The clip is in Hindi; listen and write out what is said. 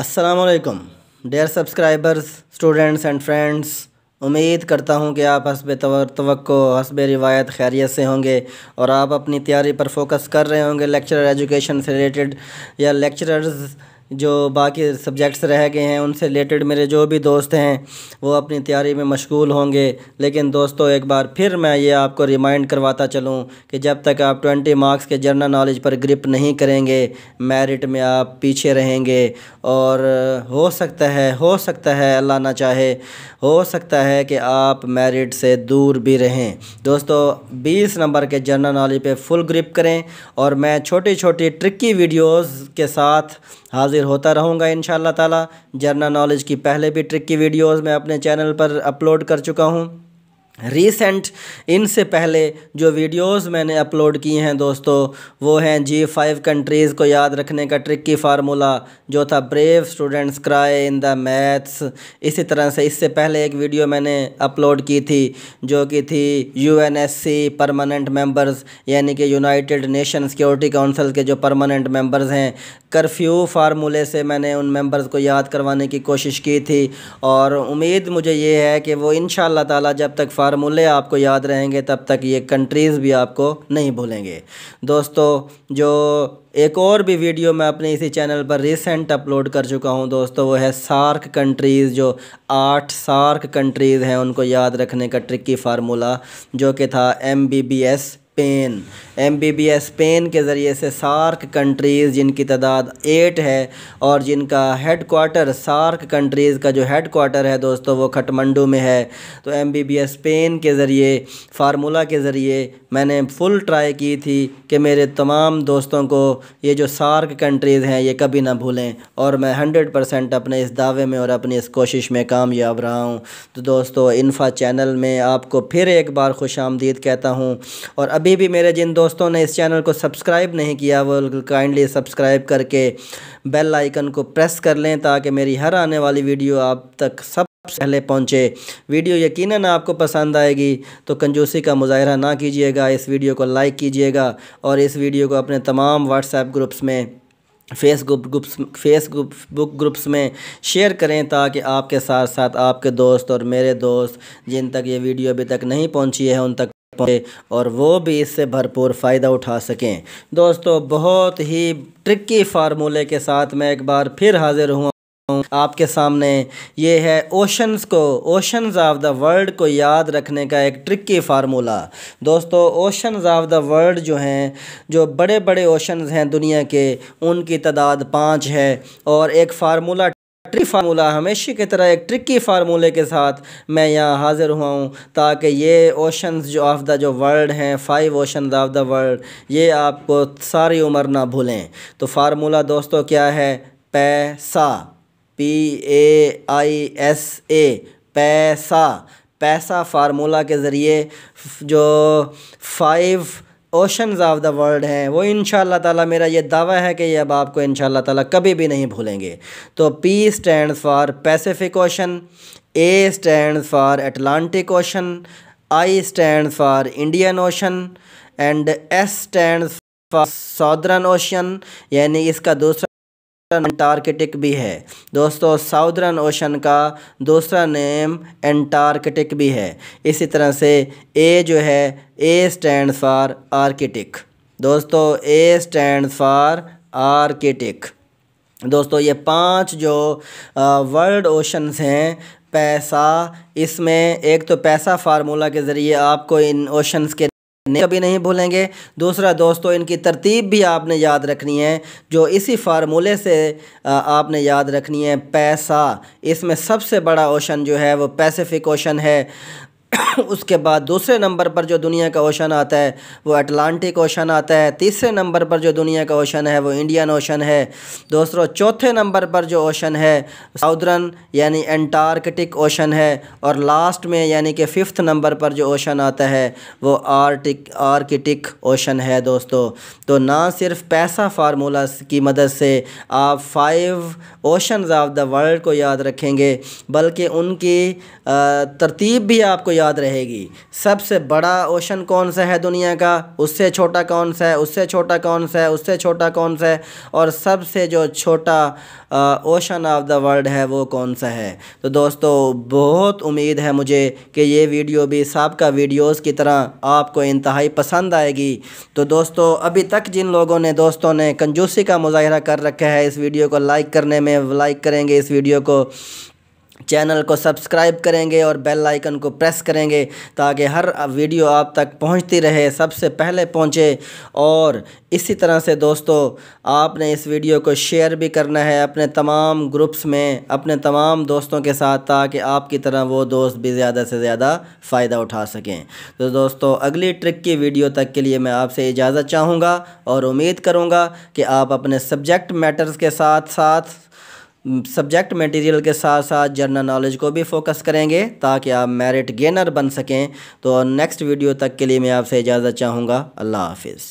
असलकम dear subscribers students and friends उम्मीद करता हूं कि आप हसब तो हसब रिवायत खैरियत से होंगे और आप अपनी तैयारी पर फोकस कर रहे होंगे लेक्चरर एजुकेशन से रिलेटेड या लेक्चरर्स जो बाकी सब्जेक्ट्स रह गए हैं उनसे रिलेटेड मेरे जो भी दोस्त हैं वो अपनी तैयारी में मशगूल होंगे लेकिन दोस्तों एक बार फिर मैं ये आपको रिमाइंड करवाता चलूँ कि जब तक आप ट्वेंटी मार्क्स के जनरल नॉलेज पर ग्रिप नहीं करेंगे मेरिट में आप पीछे रहेंगे और हो सकता है हो सकता है अल्लाह ना चाहे हो सकता है कि आप मेरिट से दूर भी रहें दोस्तों बीस नंबर के जर्नल नॉलेज पर फुल ग्रिप करें और मैं छोटी छोटी ट्रिकी वीडियोज़ के साथ हाजिर हाजिर होता रहूँगा इन ताला जर्नल नॉलेज की पहले भी ट्रिक की वीडियोस मैं अपने चैनल पर अपलोड कर चुका हूँ रीसेंट इनसे पहले जो वीडियोस मैंने अपलोड किए हैं दोस्तों वो हैं जी फाइव कंट्रीज़ को याद रखने का ट्रिकी फार्मूला जो था brave students cry in the maths इसी तरह से इससे पहले एक वीडियो मैंने अपलोड की थी जो कि थी यूएनएससी परमानेंट मेंबर्स यानी कि यूनाइटेड नेशन सिक्योरिटी काउंसिल के जो परमानेंट मेम्बर्स हैं कर्फ्यू फार्मूले से मैंने उन मेम्बर्स को याद करवाने की कोशिश की थी और उम्मीद मुझे ये है कि वो इन शब तक फार्मूले आपको याद रहेंगे तब तक ये कंट्रीज़ भी आपको नहीं भूलेंगे दोस्तों जो एक और भी वीडियो मैं अपने इसी चैनल पर रिसेंट अपलोड कर चुका हूं दोस्तों वो है सार्क कंट्रीज़ जो आठ सार्क कंट्रीज़ हैं उनको याद रखने का ट्रिकी फार्मूला जो कि था एम बी बी एस स्पेन एम बी बी एस के ज़रिए से सार्क कंट्रीज़ जिनकी तादाद एट है और जिनका हेड क्वार्टर सार्क कंट्रीज़ का जो हेड क्वार्टर है दोस्तों वो खटमंडू में है तो एम बी बी एस के ज़रिए फार्मूला के ज़रिए मैंने फुल ट्राई की थी कि मेरे तमाम दोस्तों को ये जो सार्क कंट्रीज़ हैं ये कभी ना भूलें और मैं हंड्रेड परसेंट अपने इस दावे में और अपनी इस कोशिश में कामयाब रहा हूँ तो दोस्तों इन्फा चैनल में आपको फिर एक बार खुश आमदीद कहता हूँ और अब अभी भी मेरे जिन दोस्तों ने इस चैनल को सब्सक्राइब नहीं किया वो काइंडली सब्सक्राइब करके बेल आइकन को प्रेस कर लें ताकि मेरी हर आने वाली वीडियो आप तक सब पहले पहुँचे वीडियो यकीनन आपको पसंद आएगी तो कंजूसी का मुजाहरा ना कीजिएगा इस वीडियो को लाइक कीजिएगा और इस वीडियो को अपने तमाम व्हाट्सएप ग्रुप्स में Facebook groups Facebook book groups में शेयर करें ताकि आपके साथ साथ आपके दोस्त और मेरे दोस्त जिन तक ये वीडियो अभी तक नहीं पहुंची है उन तक पाए और वो भी इससे भरपूर फ़ायदा उठा सकें दोस्तों बहुत ही ट्रिकी फार्मूले के साथ मैं एक बार फिर हाज़िर हुआ आपके सामने ये है ओशंस को ओशंस ऑफ द वर्ल्ड को याद रखने का एक ट्रिकी फार्मूला दोस्तों ओशंस ऑफ द वर्ल्ड जो हैं जो बड़े बड़े ओशंस हैं दुनिया के उनकी तादाद पाँच है और एक फार्मूला ट्रिक फार्मूला हमेशा की तरह एक ट्रिकी फार्मूले के साथ मैं यहाँ हाज़िर हुआ हूँ ताकि ये ओशन जो ऑफ द जो वर्ल्ड हैं five ocean of the world ये आपको सारी उम्र ना भूलें तो फार्मूला दोस्तों क्या है पैसा P A I S A पैसा पैसा फार्मूला के ज़रिए जो five oceans of the world हैं वो इन ताला मेरा ये दावा है कि ये अब आपको इन ताला कभी भी नहीं भूलेंगे तो P stand for Pacific ocean A stand for Atlantic ocean I stand for Indian ocean and S stand for southern ocean यानी इसका दूसरा अंटार्कटिक भी है दोस्तों साउदर्न ओशन का दूसरा नेम एंटार्कटिक भी है इसी तरह से ए जो है ए स्टैंड फॉर आर्कटिक दोस्तों ए स्टैंड फॉर आर्कटिक दोस्तों ये पांच जो वर्ल्ड ओशंस हैं पैसा इसमें एक तो पैसा फार्मूला के ज़रिए आपको इन ओशंस के कभी नहीं भूलेंगे दूसरा दोस्तों इनकी तरतीब भी आपने याद रखनी है जो इसी फार्मूले से आपने याद रखनी है पैसा इसमें सबसे बड़ा ओशन जो है वो पैसिफिक ओशन है उसके बाद दूसरे नंबर पर जो दुनिया का ओशन आता है वो अटलांटिक ओशन आता है तीसरे नंबर पर जो दुनिया का ओशन है वो इंडियन ओशन है दोस्तों चौथे नंबर पर जो ओशन है साउदर्न यानी एंटार्कटिक ओशन है और लास्ट में यानी कि फिफ्थ नंबर पर जो ओशन आता है वो आर्टिक आर्किटिक ओशन है दोस्तों तो ना सिर्फ पैसा फार्मूला की मदद से आप five oceans of the world को याद रखेंगे बल्कि उनकी तरतीब भी आपको याद रहेगी सबसे बड़ा ओशन कौन सा है दुनिया का उससे छोटा कौन सा है उससे छोटा कौन सा है उससे छोटा कौन सा है और सबसे जो छोटा ओशन ऑफ द वर्ल्ड है वो कौन सा है तो दोस्तों बहुत उम्मीद है मुझे कि ये वीडियो भी सबका वीडियोस की तरह आपको इंतहाई पसंद आएगी तो दोस्तों अभी तक जिन लोगों ने दोस्तों ने कंजूसी का मुजाहरा कर रखा है इस वीडियो को लाइक करने में लाइक करेंगे इस वीडियो को चैनल को सब्सक्राइब करेंगे और बेल आइकन को प्रेस करेंगे ताकि हर वीडियो आप तक पहुंचती रहे सबसे पहले पहुंचे और इसी तरह से दोस्तों आपने इस वीडियो को शेयर भी करना है अपने तमाम ग्रुप्स में अपने तमाम दोस्तों के साथ ताकि आपकी तरह वो दोस्त भी ज़्यादा से ज़्यादा फ़ायदा उठा सकें तो दोस्तों अगली ट्रिक की वीडियो तक के लिए मैं आपसे इजाज़त चाहूँगा और उम्मीद करूँगा कि आप अपने सब्जेक्ट मैटर्स के साथ साथ सब्जेक्ट मटेरियल के साथ साथ जनरल नॉलेज को भी फोकस करेंगे ताकि आप मेरिट गेनर बन सकें तो नेक्स्ट वीडियो तक के लिए मैं आपसे इजाज़त चाहूँगा अल्लाह हाफिज़